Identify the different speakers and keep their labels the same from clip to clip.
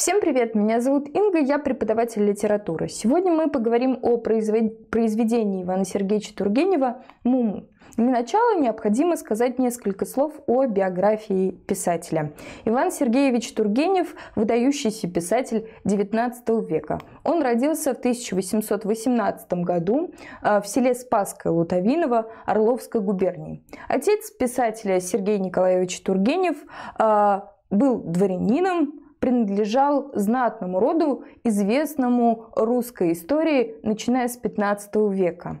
Speaker 1: Всем привет, меня зовут Инга, я преподаватель литературы. Сегодня мы поговорим о произведении Ивана Сергеевича Тургенева «Муму». Для начала необходимо сказать несколько слов о биографии писателя. Иван Сергеевич Тургенев – выдающийся писатель XIX века. Он родился в 1818 году а, в селе Спасское Лутовиново Орловской губернии. Отец писателя Сергей Николаевич Тургенев а, был дворянином, принадлежал знатному роду, известному русской истории, начиная с 15 века.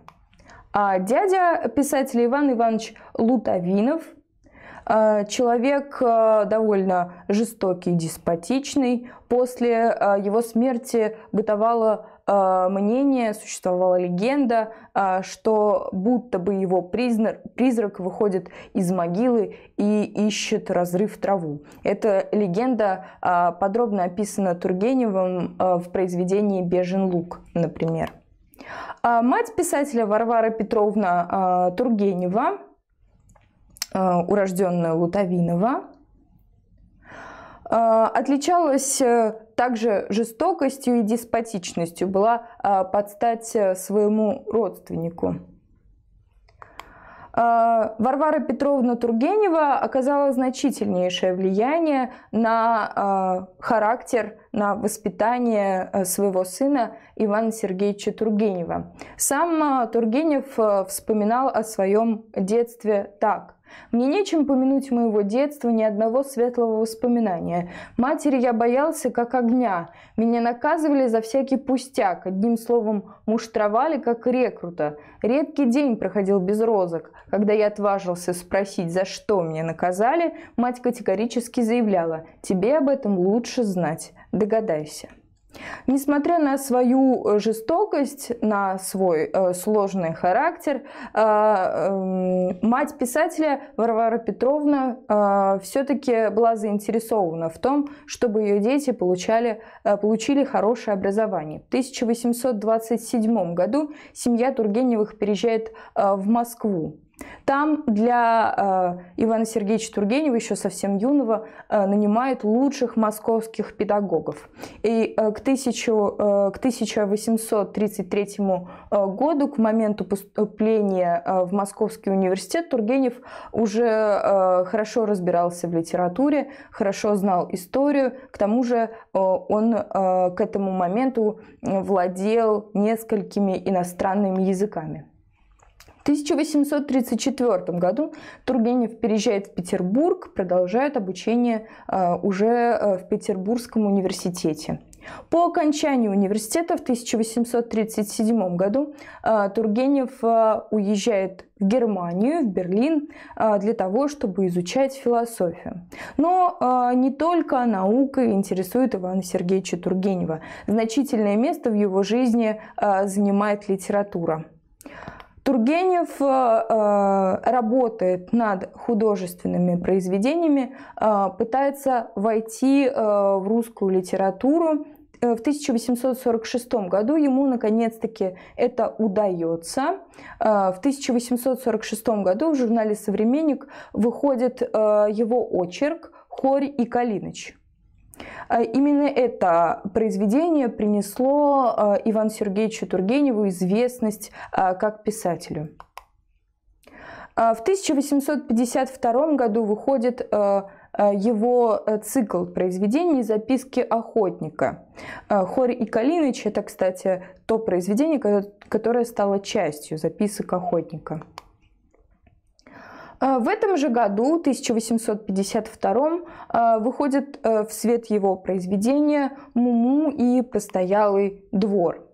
Speaker 1: А дядя писателя Иван Иванович Лутовинов – Э, человек э, довольно жестокий, деспотичный. После э, его смерти бытовало мнение, существовала легенда, что будто бы его призрак выходит из могилы и ищет разрыв траву. Эта легенда подробно описана Тургеневым в произведении «Бежен лук», например. А мать писателя Варвара Петровна Тургенева – Э, урожденная Лутовинова, э, отличалась э, также жестокостью и деспотичностью, была под стать своему родственнику. Варвара Петровна Тургенева оказала значительнейшее влияние на характер, на воспитание своего сына Ивана Сергеевича Тургенева. Сам Тургенев вспоминал о своем детстве так. Мне нечем помянуть моего детства, ни одного светлого воспоминания. Матери я боялся, как огня. Меня наказывали за всякий пустяк. Одним словом, муштровали, как рекрута. Редкий день проходил без розок. Когда я отважился спросить, за что меня наказали, мать категорически заявляла, «Тебе об этом лучше знать. Догадайся». Несмотря на свою э, жестокость, на свой э, сложный характер, э, э, мать писателя Варвара Петровна э, все-таки была заинтересована в том, чтобы ее дети получали, э, получили хорошее образование. В 1827 году семья Тургеневых переезжает э, в Москву. Там для э, Ивана Сергеевича Тургенева, еще совсем юного, э, нанимает лучших московских педагогов. И э, к, тысячу, э, к 1833 э, году, к моменту поступления э, в Московский университет, Тургенев уже э, хорошо разбирался в литературе, хорошо знал историю. К тому же э, он э, к этому моменту э, владел несколькими иностранными языками. В 1834 году Тургенев переезжает в Петербург, продолжает обучение э, уже э, в Петербургском университете. По окончании университета в 1837 году э, Тургенев уезжает в Германию, в Берлин, для того, чтобы изучать философию. Но не только наука интересует Ивана Сергеевича Тургенева. Значительное место в его жизни занимает литература. Тургенев э, э, работает над художественными произведениями, э, пытается войти в русскую литературу. В 1846 году ему наконец-таки это удается. В 1846 году в журнале «Современник» выходит его очерк «Хорь и Калиныч». А именно это произведение принесло а, Ивану Сергеевичу Тургеневу известность а, как писателю. В 1852 году выходит его э, цикл произведений «Записки охотника». Хорь и Калиныч – это, кстати, то произведение, которое стало частью записок охотника. Э, в этом же году, 1852, э, выходит э, в свет его произведение «Муму и постоялый двор».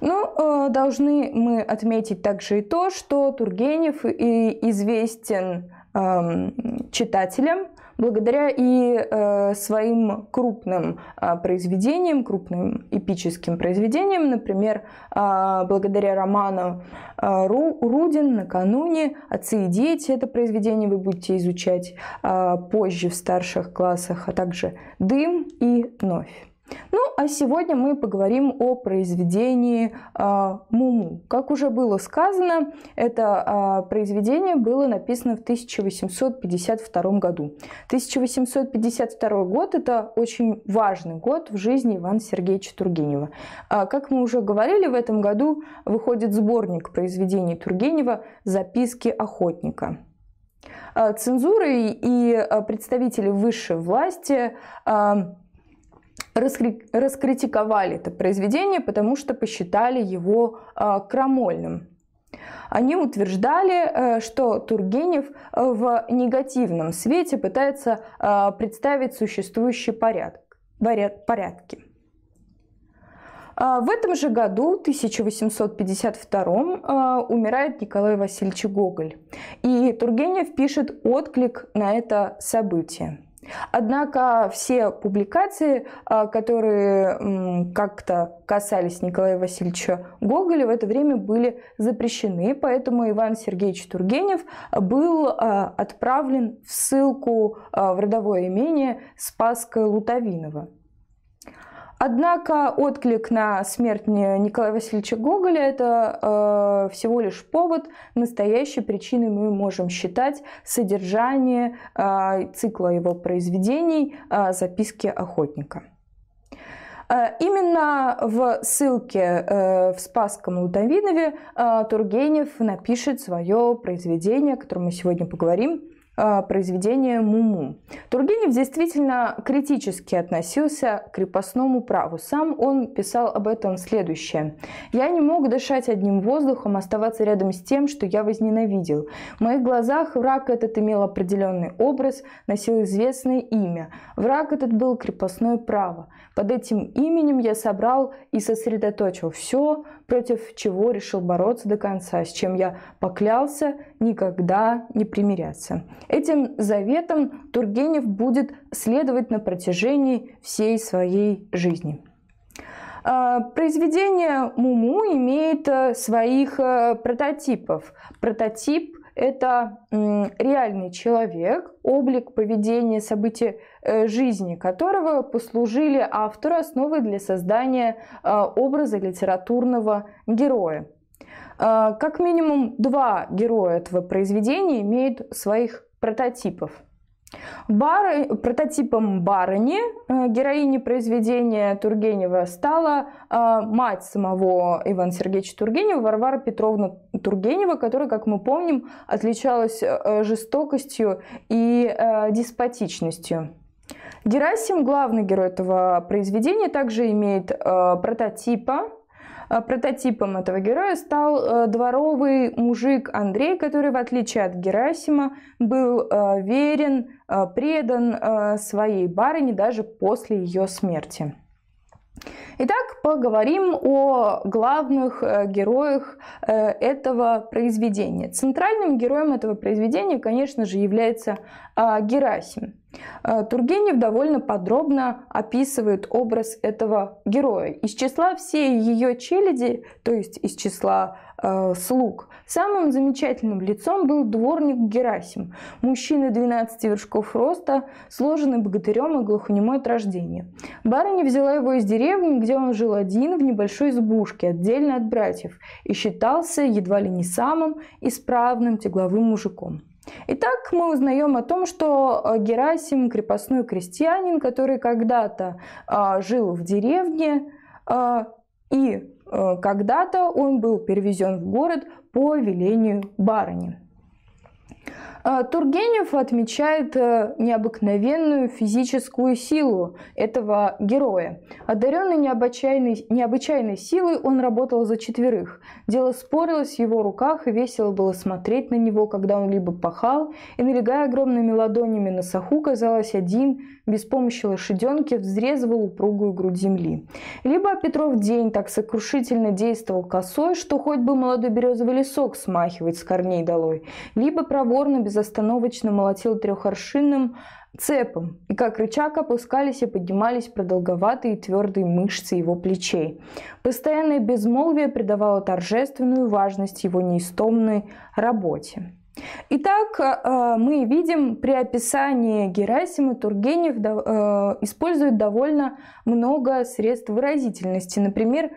Speaker 1: Но ну, должны мы отметить также и то, что Тургенев и известен эм, читателям, благодаря и э, своим крупным э, произведениям, крупным эпическим произведениям, например, э, благодаря роману э, Ру, Рудин «Накануне», «Отцы и дети» — это произведение вы будете изучать э, позже в старших классах, а также «Дым» и «Новь». Ну, а сегодня мы поговорим о произведении э, «Муму». Как уже было сказано, это э, произведение было написано в 1852 году. 1852 год – это очень важный год в жизни Ивана Сергеевича Тургенева. Э, как мы уже говорили, в этом году выходит сборник произведений Тургенева «Записки охотника». Цензуры и представители высшей власти э, раскри... раскритиковали это произведение, потому что посчитали его э, крамольным. Они утверждали, э, что Тургенев э, в негативном свете пытается а, представить существующий порядок, порядки. А, в этом же году, 1852, умирает Николай Васильевич Гоголь. И Тургенев пишет отклик на это событие. Однако все публикации, а, которые как-то касались Николая Васильевича Гоголя, в это время были запрещены, поэтому Иван Сергеевич Тургенев был а, отправлен в ссылку а, в родовое имение Спаска Лутовинова. Однако отклик на смерть Николая Васильевича Гоголя это э, всего лишь повод. Настоящей причиной мы можем считать содержание э, цикла его произведений э, «Записки охотника». Э, именно в ссылке э, в Спасском Лудовинове э, Тургенев напишет свое произведение, о котором мы сегодня поговорим, Э, произведение «Муму». Тургенев действительно критически относился к крепостному праву. Сам он писал об этом следующее. «Я не мог дышать одним воздухом, оставаться рядом с тем, что я возненавидел. В моих глазах враг этот имел определенный образ, носил известное имя. Враг этот был крепостное право. Под этим именем я собрал и сосредоточил все, против чего решил бороться до конца, с чем я поклялся никогда не примиряться. Этим заветом Тургенев будет следовать на протяжении всей своей жизни. А, произведение Муму имеет э, своих э, прототипов. Прототип это реальный человек, облик поведения, события э, жизни которого послужили автору основой для создания э, образа литературного героя. Э, как минимум два героя этого произведения имеют своих прототипов – Бары, прототипом барыни, э, героини произведения Тургенева, стала э, мать самого Ивана Сергеевича Тургенева, Варвара Петровна Тургенева, которая, как мы помним, отличалась э, жестокостью и деспотичностью. Герасим, главный герой этого произведения, также имеет прототипа а, прототипом этого героя стал э, дворовый мужик Андрей, который, в отличие от Герасима, был э, верен, э, предан своей барыне даже после ее смерти. Итак, поговорим о главных э, героях э, этого произведения. Центральным героем этого произведения, конечно же, является а, Герасим. Э, Тургенев довольно подробно описывает образ этого героя. Из числа всей ее челяди, то есть из числа Э, слуг. Самым замечательным лицом был дворник Герасим, мужчина 12 вершков роста, сложенный богатырем и глухонемой от рождения. Барыня взяла его из деревни, где он жил один, в небольшой избушке, отдельно от братьев, и считался едва ли не самым исправным тягловым мужиком. Итак, мы узнаем о том, что э, Герасим – крепостной крестьянин, который когда-то а, жил в деревне а, и Э, когда-то он был перевезен в город по велению барыни. А, Тургенев отмечает э, необыкновенную физическую силу этого героя. Одаренный необычайной, необычайной силой, он работал за четверых. Дело спорилось в его руках, и весело было смотреть на него, когда он либо пахал, и, налегая огромными ладонями на саху, казалось, один, без помощи лошаденки, взрезывал упругую грудь земли. Либо Петров день так сокрушительно действовал косой, что хоть бы молодой березовый лесок смахивать с корней долой, либо проворно без безостановочно молотил трехоршинным цепом, и как рычаг опускались и поднимались продолговатые твердые мышцы его плечей. Постоянное безмолвие придавало торжественную важность его неистомной работе. Итак, э, э, мы видим, при описании Герасима Тургенев э, использует довольно много средств выразительности. Например,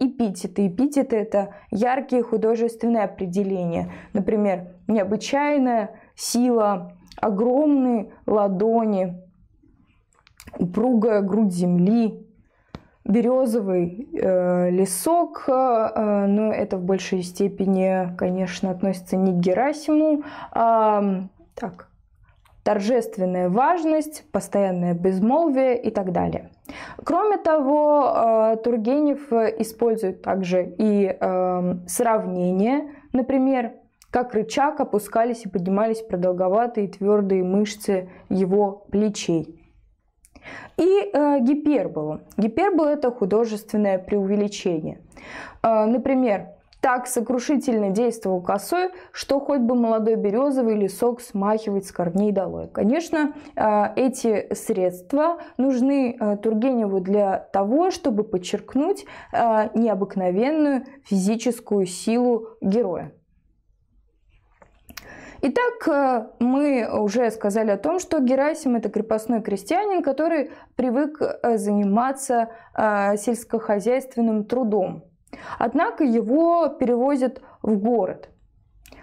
Speaker 1: эпитеты. Эпитеты – это яркие художественные определения. Например, необычайная сила, огромные ладони, упругая грудь земли, березовый э, лесок, э, э но это в большей степени, конечно, относится не к Герасиму. Э, так, торжественная важность, постоянное безмолвие и так далее. Кроме того, э, Тургенев использует также и э, сравнение, например, как рычаг опускались и поднимались продолговатые твердые мышцы его плечей. И э, гиперболу. Гипербола – это художественное преувеличение. Э, например, так сокрушительно действовал косой, что хоть бы молодой березовый лесок смахивать с корней долой. Конечно, э, эти средства нужны э, Тургеневу для того, чтобы подчеркнуть э, необыкновенную физическую силу героя. Итак, э, мы уже сказали о том, что Герасим – это крепостной крестьянин, который привык э, заниматься э, сельскохозяйственным трудом. Однако его перевозят в город –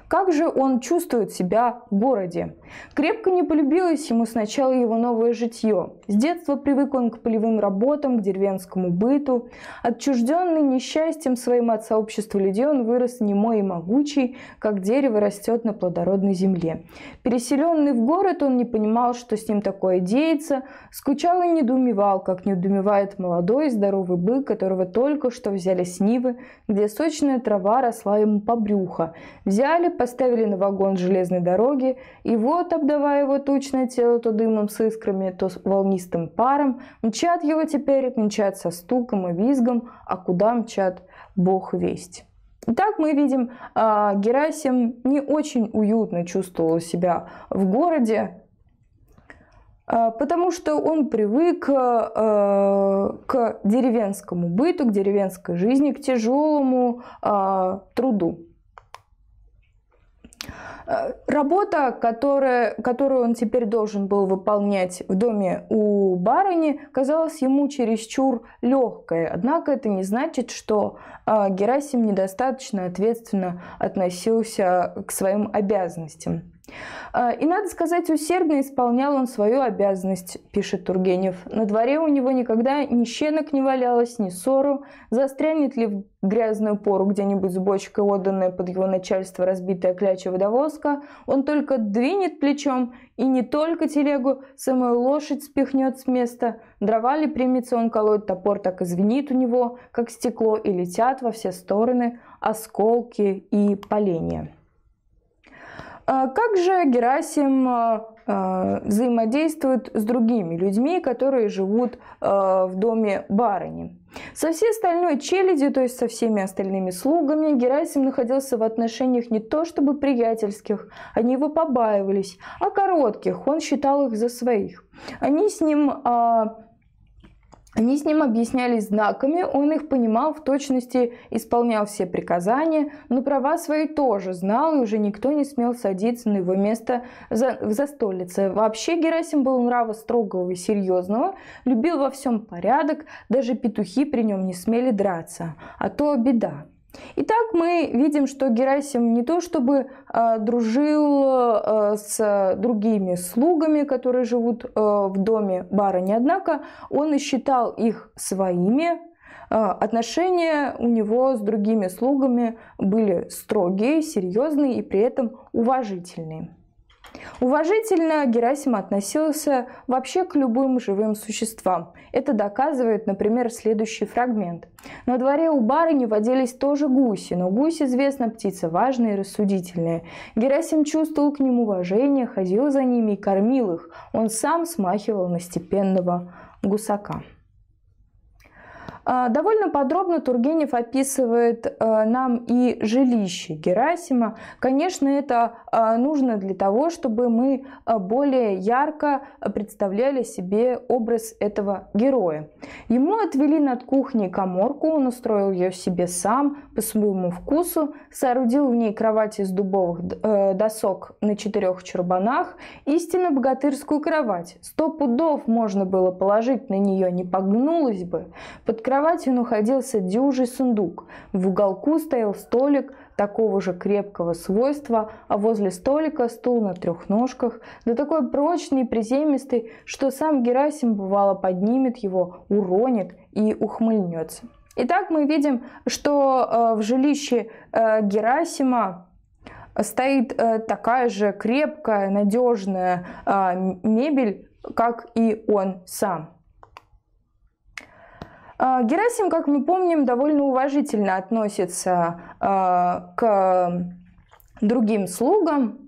Speaker 1: как же он чувствует себя в городе? Крепко не полюбилось ему сначала его новое житье. С детства привык он к полевым работам, к деревенскому быту. Отчужденный несчастьем своим от сообщества людей, он вырос немой и могучий, как дерево растет на плодородной земле. Переселенный в город, он не понимал, что с ним такое деется, скучал и недоумевал, как недоумевает молодой здоровый бык, которого только что взяли с Нивы, где сочная трава росла ему по брюхо. Взяли, поставили на вагон железной дороги, и вот, обдавая его тучное тело то дымом с искрами, то с волнистым паром, мчат его теперь, мчат со стуком и визгом, а куда мчат, бог весть. Итак, мы видим, а, Герасим не очень уютно чувствовал себя в городе, а, потому что он привык а, к деревенскому быту, к деревенской жизни, к тяжелому труду. Э, работа, которая, которую он теперь должен был выполнять в доме у барыни, казалась ему чересчур легкой. Однако это не значит, что э, Герасим недостаточно ответственно относился к своим обязанностям. А, и надо сказать, усердно исполнял он свою обязанность, пишет Тургенев. На дворе у него никогда ни щенок не валялось, ни ссору. Застрянет ли в грязную пору где-нибудь с бочкой, отданная под его начальство разбитая кляча водовозка, он только двинет плечом, и не только телегу, самую лошадь спихнет с места. Дрова ли примется он колоть, топор так и звенит у него, как стекло, и летят во все стороны осколки и поленья. А как же Герасим а, а, взаимодействует с другими людьми, которые живут в доме барыни. Со всей остальной челядью, то есть со всеми остальными слугами, Герасим находился в отношениях не то чтобы приятельских, они его побаивались, а коротких, он считал их за своих. Они с ним они с ним объяснялись знаками, он их понимал в точности, исполнял все приказания, но права свои тоже знал, и уже никто не смел садиться на его место за, в застолице. Вообще Герасим был нрава строгого и серьезного, любил во всем порядок, даже петухи при нем не смели драться. А то беда. Итак, мы видим, что Герасим не то чтобы э, дружил э, с другими слугами, которые живут э, в доме барыни, однако он и считал их своими. Э, отношения у него с другими слугами были строгие, серьезные и при этом уважительные. Уважительно Герасим относился вообще к любым живым существам. Это доказывает, например, следующий фрагмент. На дворе у барыни водились тоже гуси, но гусь, известно, птица важная и рассудительная. Герасим чувствовал к ним уважение, ходил за ними и кормил их. Он сам смахивал на степенного гусака. А, довольно подробно Тургенев описывает э, нам и жилище Герасима. Конечно, это а, нужно для того, чтобы мы а, более ярко представляли себе образ этого героя. Ему отвели над кухней коморку, он устроил ее себе сам, по своему вкусу, соорудил в ней кровать из дубовых э, досок на четырех чурбанах, истинно богатырскую кровать. Сто пудов можно было положить на нее, не погнулась бы. Под кровать кроватью находился дюжий сундук. В уголку стоял столик такого же крепкого свойства, а возле столика стул на трех ножках, да такой прочный и приземистый, что сам Герасим бывало поднимет его, уронит и ухмыльнется. Итак, мы видим, что э, в жилище э, Герасима стоит э, такая же крепкая, надежная мебель, как и он сам. А, Герасим, как мы помним, довольно уважительно относится а, к другим слугам,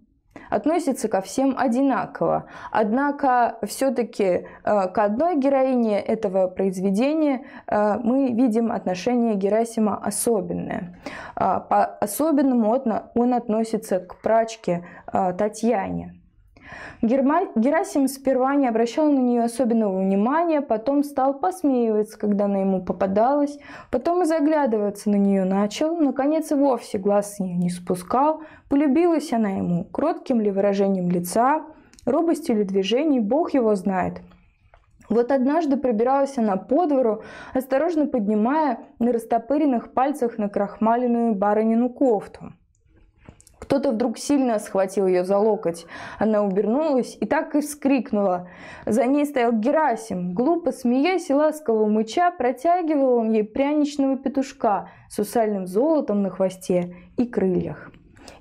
Speaker 1: относится ко всем одинаково. Однако все-таки а, к одной героине этого произведения мы видим отношение Герасима особенное. По-особенному он относится к прачке Татьяне. Герман... Герасим сперва не обращал на нее особенного внимания, потом стал посмеиваться, когда она ему попадалась, потом и заглядываться на нее начал, наконец и вовсе глаз с нее не спускал, полюбилась она ему, кротким ли выражением лица, робостью ли движений, бог его знает. Вот однажды пробиралась она по двору, осторожно поднимая на растопыренных пальцах накрахмаленную барынину кофту – кто-то вдруг сильно схватил ее за локоть. Она обернулась и так и вскрикнула. За ней стоял Герасим. Глупо смеясь и ласково мыча, протягивал он ей пряничного петушка с усальным золотом на хвосте и крыльях.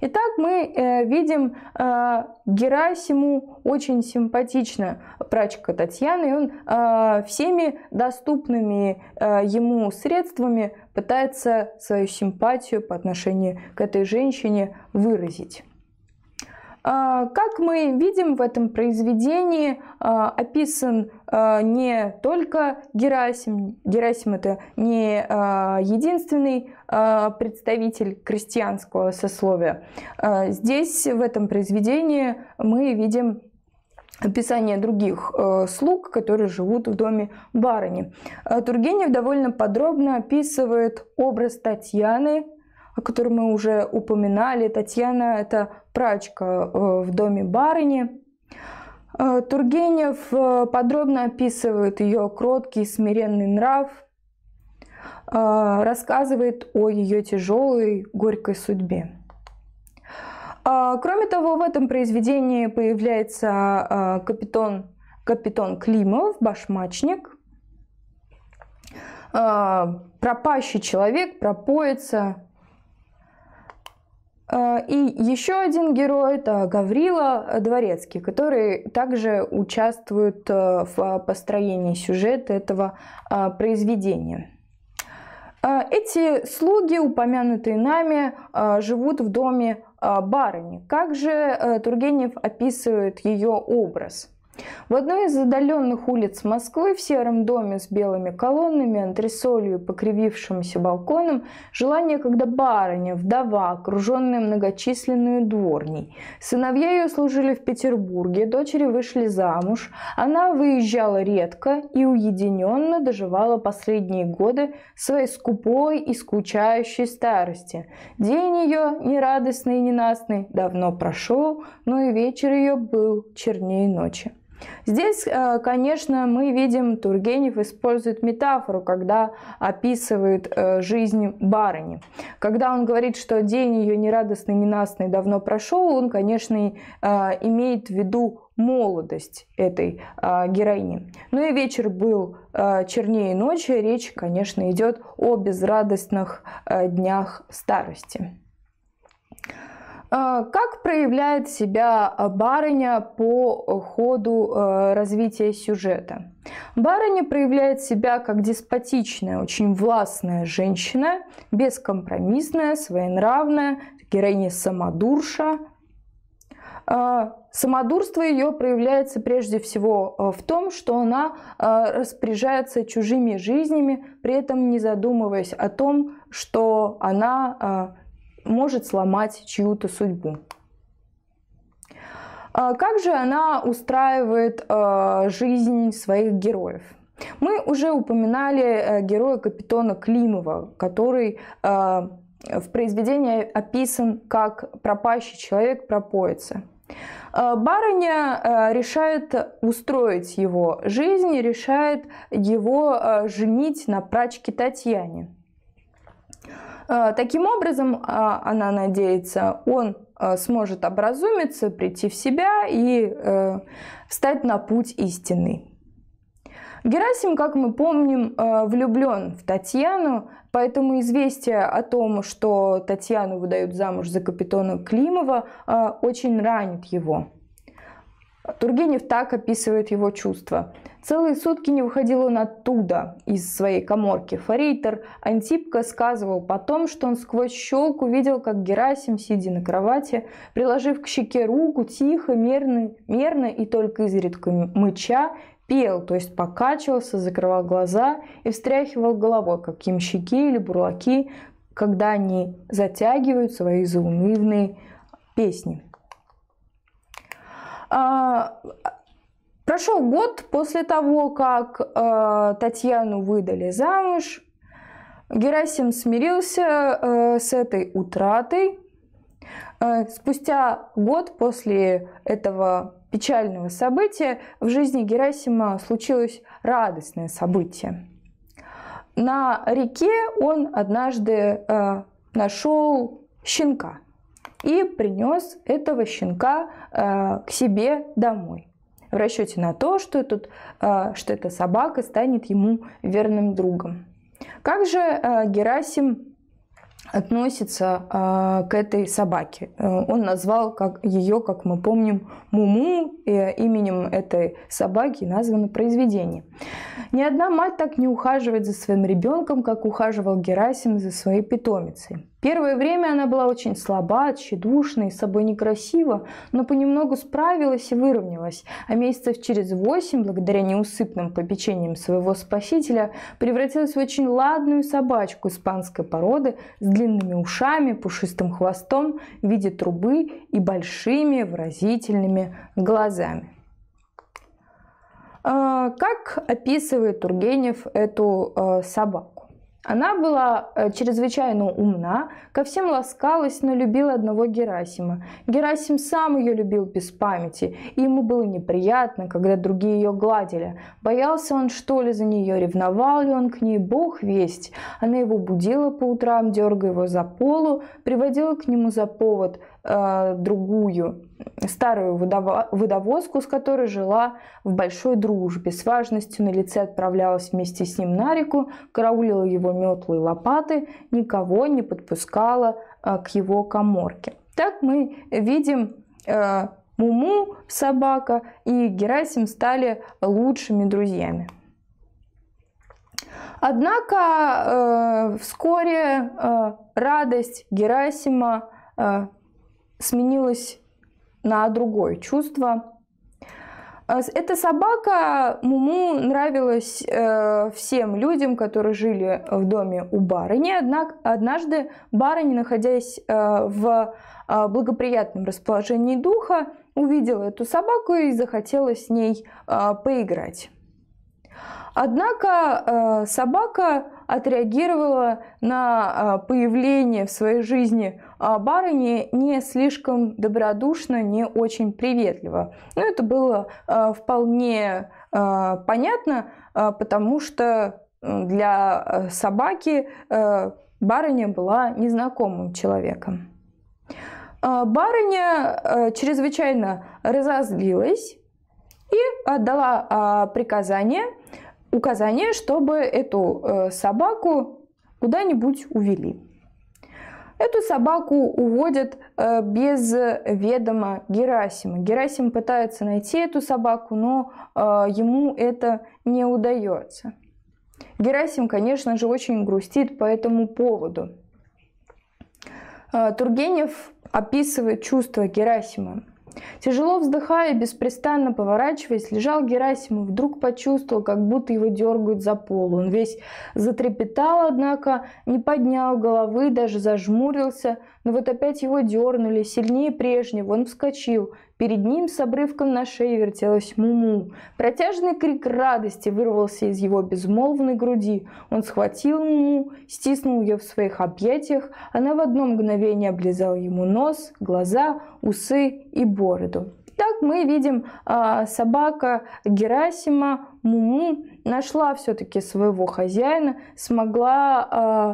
Speaker 1: Итак, мы э, видим э, Герасиму очень симпатично прачка Татьяна, и он э, всеми доступными ему средствами пытается свою симпатию по отношению к этой женщине выразить. А, как мы видим, в этом произведении а, описан а, не только Герасим. Герасим это не единственный представитель крестьянского сословия. Здесь, в этом произведении, мы видим описание других слуг, которые живут в доме барыни. Тургенев довольно подробно описывает образ Татьяны, о котором мы уже упоминали. Татьяна – это прачка э, в доме барыни. Э, Тургенев э, подробно описывает ее кроткий смиренный нрав, рассказывает о ее тяжелой, горькой судьбе. Кроме того, в этом произведении появляется капитан, капитан Климов, башмачник, пропащий человек, пропоица, Э, и еще один герой это Гаврила Дворецкий, который также участвует э, в построении сюжета этого э, произведения. Эти слуги, упомянутые нами, живут в доме барыни. Как же Тургенев описывает ее образ? В одной из отдаленных улиц Москвы в сером доме с белыми колоннами, антресолью покривившимся балконом жила некогда барыня, вдова, окруженная многочисленную дворней. Сыновья ее служили в Петербурге, дочери вышли замуж, она выезжала редко и уединенно доживала последние годы своей скупой и скучающей старости. День ее, нерадостный и ненастный, давно прошел, но и вечер ее был чернее ночи. Здесь, э, конечно, мы видим, Тургенев использует метафору, когда описывает э, жизнь барыни. Когда он говорит, что день ее нерадостный, ненастный давно прошел, он, конечно, э, имеет в виду молодость этой героини. Ну и вечер был чернее ночи, речь, конечно, идет о безрадостных днях старости. А, как проявляет себя барыня по ходу э, развития сюжета? Барыня проявляет себя как деспотичная, очень властная женщина, бескомпромиссная, своенравная, героиня самодурша. А, самодурство ее проявляется прежде всего э, в том, что она э, распоряжается чужими жизнями, при этом не задумываясь о том, что она может сломать чью-то судьбу. А как же она устраивает а, жизнь своих героев? Мы уже упоминали э, героя Капитона Климова, который а, в произведении описан как пропащий человек пропоится. Барыня решает устроить его жизнь, решает его женить на прачке Татьяне. Э, таким образом, а, она надеется, он э, сможет образумиться, прийти в себя и э, встать на путь истины. Герасим, как мы помним, влюблен в Татьяну, поэтому известие о том, что Татьяну выдают замуж за капитана Климова, очень ранит его. Тургенев так описывает его чувства. Целые сутки не выходил он оттуда, из своей коморки. Форейтер Антипка сказывал потом, что он сквозь щелку видел, как Герасим, сидя на кровати, приложив к щеке руку, тихо, мерно, мерно и только изредка мыча, пел, то есть покачивался, закрывал глаза и встряхивал головой, как ямщики или бурлаки, когда они затягивают свои заунывные песни. А, прошел год после того, как э, Татьяну выдали замуж. Герасим смирился э, с этой утратой. Э, спустя год после этого печального события в жизни Герасима случилось радостное событие. На реке он однажды э, нашел щенка – и принес этого щенка э, к себе домой в расчете на то, что, этот, э, что эта собака станет ему верным другом. Как же э, Герасим относится к этой собаке. Он назвал как, ее, как мы помним, Муму, и именем этой собаки названо произведение. Ни одна мать так не ухаживает за своим ребенком, как ухаживал Герасим за своей питомицей. Первое время она была очень слаба, тщедушна и собой некрасива, но понемногу справилась и выровнялась, а месяцев через восемь, благодаря неусыпным попечениям своего спасителя, превратилась в очень ладную собачку испанской породы с длинными ушами, пушистым хвостом в виде трубы и большими выразительными глазами. А, как описывает Тургенев эту а, собаку? Она была э, чрезвычайно умна, ко всем ласкалась, но любила одного Герасима. Герасим сам ее любил без памяти, и ему было неприятно, когда другие ее гладили. Боялся он, что ли, за нее, ревновал ли он к ней, бог весть. Она его будила по утрам, дергая его за полу, приводила к нему за повод, Э, другую, старую водовозку, с которой жила в большой дружбе. С важностью на лице отправлялась вместе с ним на реку, караулила его метлы и лопаты, никого не подпускала э, к его коморке. Так мы видим э, Муму, собака, и Герасим стали лучшими друзьями. Однако э, вскоре э, радость Герасима сменилось на другое чувство. Э, эта собака Муму нравилась э, всем людям, которые жили в доме у барыни. Однако однажды барыня, находясь э, в э, благоприятном расположении духа, увидела эту собаку и захотела с ней э, поиграть. Однако э, собака отреагировала на э, появление в своей жизни а, барыни не слишком добродушно, не очень приветливо. Но ну, это было а, вполне а, понятно, потому что для собаки барыня была незнакомым человеком. Барыня чрезвычайно разозлилась и отдала приказание, указание, чтобы эту собаку куда-нибудь увели. Эту собаку уводят э, без ведома Герасима. Герасим пытается найти эту собаку, но э, ему это не удается. Герасим, конечно же, очень грустит по этому поводу. Э, Тургенев описывает чувства Герасима. Тяжело вздыхая и беспрестанно поворачиваясь, лежал Герасим и вдруг почувствовал, как будто его дергают за пол. Он весь затрепетал, однако не поднял головы, даже зажмурился – но вот опять его дернули, сильнее прежнего. Он вскочил. Перед ним с обрывком на шее вертелась Муму. Протяжный крик радости вырвался из его безмолвной груди. Он схватил Муму, стиснул ее в своих объятиях. Она в одно мгновение облизала ему нос, глаза, усы и бороду. Так мы видим а, собака Герасима Муму нашла все-таки своего хозяина, смогла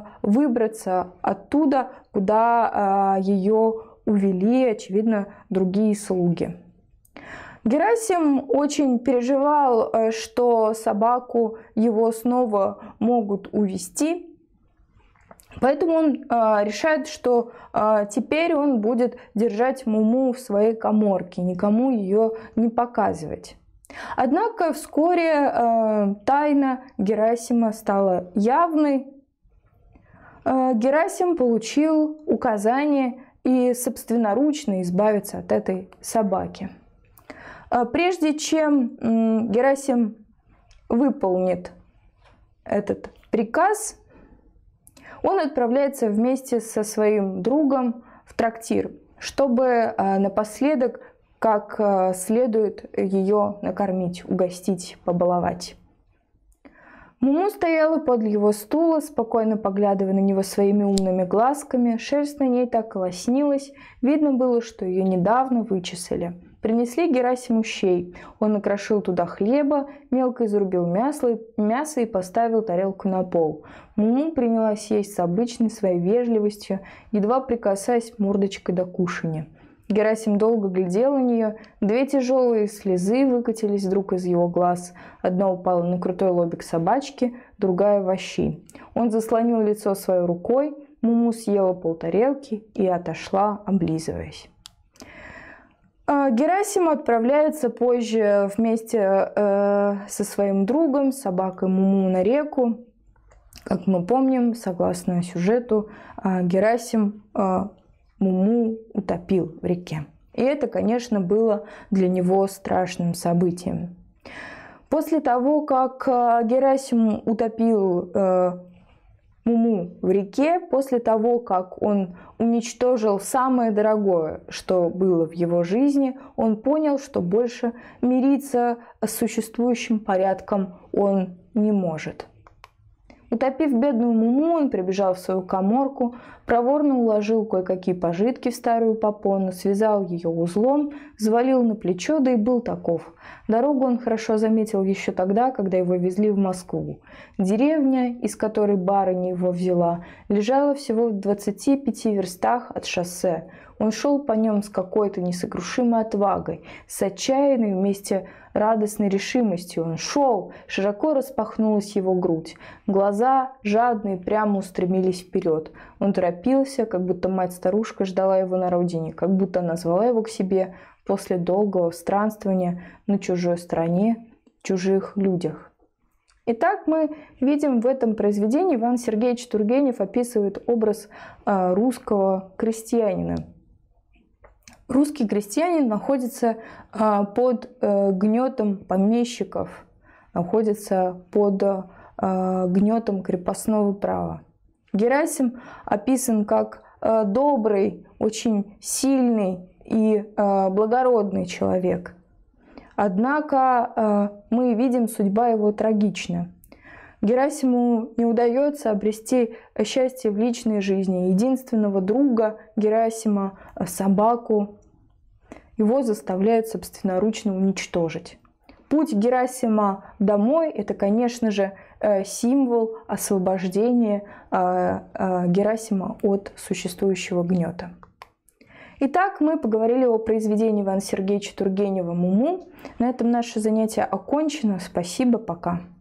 Speaker 1: э, выбраться оттуда, куда э, а, ее увели, очевидно, другие слуги. Герасим очень переживал, э, что собаку его снова могут увести, Поэтому он э, решает, что э, теперь он будет держать Муму в своей коморке, никому ее не показывать. Однако вскоре э, тайна Герасима стала явной. Э, Герасим получил указание и собственноручно избавиться от этой собаки. Э, прежде чем э, Герасим выполнит этот приказ, он отправляется вместе со своим другом в трактир, чтобы э, напоследок как э, следует ее накормить, угостить, побаловать. Муму стояла под его стула, спокойно поглядывая на него своими умными глазками. Шерсть на ней так лоснилась. Видно было, что ее недавно вычесали. Принесли Герасиму щей. Он накрошил туда хлеба, мелко изрубил мясо, мясо и поставил тарелку на пол. Муму принялась есть с обычной своей вежливостью, едва прикасаясь мордочкой до кушания. Герасим долго глядел на нее, две тяжелые слезы выкатились вдруг из его глаз. Одно упало на крутой лобик собачки, другая – вощи. Он заслонил лицо своей рукой, Муму съела полтарелки и отошла, облизываясь. А, Герасим отправляется позже вместе э, со своим другом, собакой Муму, на реку. Как мы помним, согласно сюжету, э, Герасим э, Муму утопил в реке. И это, конечно, было для него страшным событием. После того, как э, Герасим утопил э, Муму в реке, после того, как он уничтожил самое дорогое, что было в его жизни, он понял, что больше мириться с существующим порядком он не может – Утопив бедную Муму, он прибежал в свою коморку, проворно уложил кое-какие пожитки в старую попону, связал ее узлом, взвалил на плечо, да и был таков. Дорогу он хорошо заметил еще тогда, когда его везли в Москву. Деревня, из которой барыня его взяла, лежала всего в 25 верстах от шоссе. Он шел по нем с какой-то несокрушимой отвагой, с отчаянной вместе радостной решимостью. Он шел, широко распахнулась его грудь. Глаза жадные прямо устремились вперед. Он торопился, как будто мать-старушка ждала его на родине, как будто она звала его к себе после долгого странствования на чужой стране, чужих людях. Итак, мы видим в этом произведении Иван Сергеевич Тургенев описывает образ э, русского крестьянина – русский крестьянин находится э, под э, гнетом помещиков, находится под э, гнетом крепостного права. Герасим описан как добрый, очень сильный и благородный человек. Однако мы видим, судьба его трагична. Герасиму не удается обрести счастье в личной жизни. Единственного друга Герасима, собаку его заставляют собственноручно уничтожить. Путь Герасима домой – это, конечно же, э, символ освобождения э, э, Герасима от существующего гнета. Итак, мы поговорили о произведении Ивана Сергеевича Тургенева «Муму». На этом наше занятие окончено. Спасибо, пока.